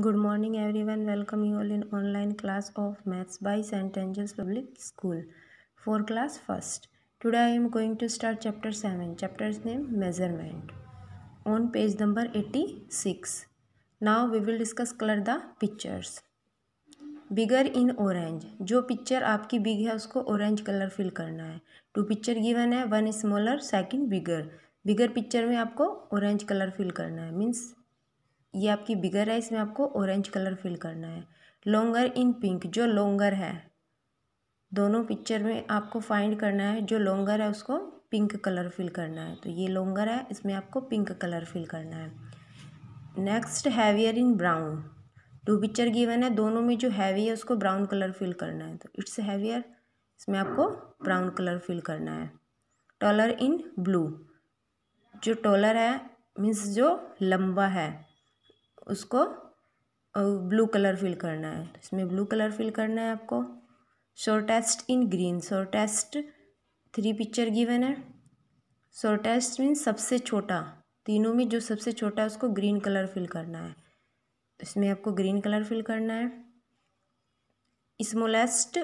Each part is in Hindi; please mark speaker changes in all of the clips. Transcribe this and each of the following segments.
Speaker 1: good morning everyone welcome you all in online class of maths by Saint Angels public school for class first today I am going to start chapter seven chapter name measurement on page number eighty six now we will discuss colour the pictures bigger in orange जो पिक्चर आपकी बिग है उसको ऑरेंज कलर फिल करना है टू पिक्चर गिवन है one smaller second bigger bigger picture में आपको ऑरेंज कलर फिल करना है मीन्स ये आपकी बिगर है इसमें आपको ऑरेंज कलर फिल करना है लॉन्गर इन पिंक जो लॉन्गर है दोनों पिक्चर में आपको फाइंड करना है जो लॉन्गर है उसको पिंक कलर फिल करना है तो ये लॉन्गर है इसमें आपको पिंक कलर फिल करना है next heavier in brown two picture given है दोनों में जो हैवी है उसको ब्राउन कलर फिल करना है तो इट्स हैवियर इसमें आपको ब्राउन कलर फिल करना है टॉलर इन ब्लू जो टॉलर है मीन्स जो लंबा है उसको ब्लू कलर फिल करना है तो इसमें ब्लू कलर फिल करना है आपको shortest in green shortest three picture given है शॉर्टेस्ट मीन सबसे छोटा तीनों में जो सबसे छोटा है उसको ग्रीन कलर फिल करना है तो इसमें आपको ग्रीन कलर फिल करना है smallest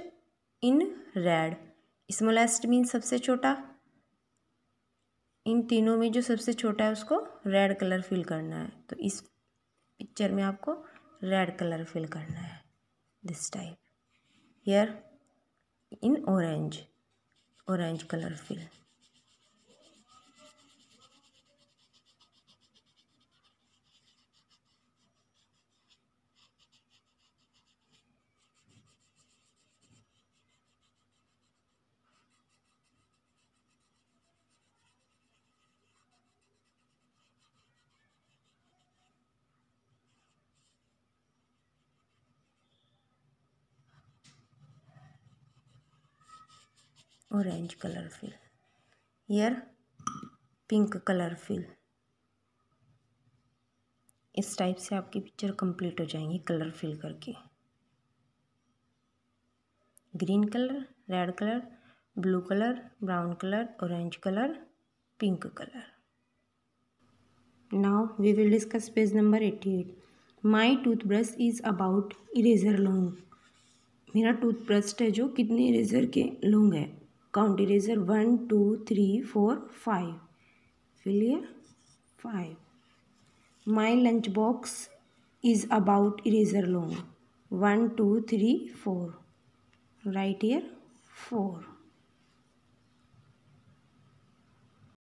Speaker 1: in red smallest mean सबसे छोटा इन तीनों में जो सबसे छोटा है उसको रेड कलर फिल करना है तो इस पिक्चर में आपको रेड कलर फिल करना है this type here in orange orange colour fill orange color fill here pink color fill इस टाइप से आपकी पिक्चर कंप्लीट हो जाएंगी कलर फिल करके green colour red colour blue colour brown colour orange colour pink colour now we will discuss page number eighty eight my toothbrush is about eraser long मेरा टूथब्रश है जो कितने इरेजर के लॉन्ग है count eraser 1 2 3 4 5 here 5 my lunch box is about eraser long 1 2 3 4 right here 4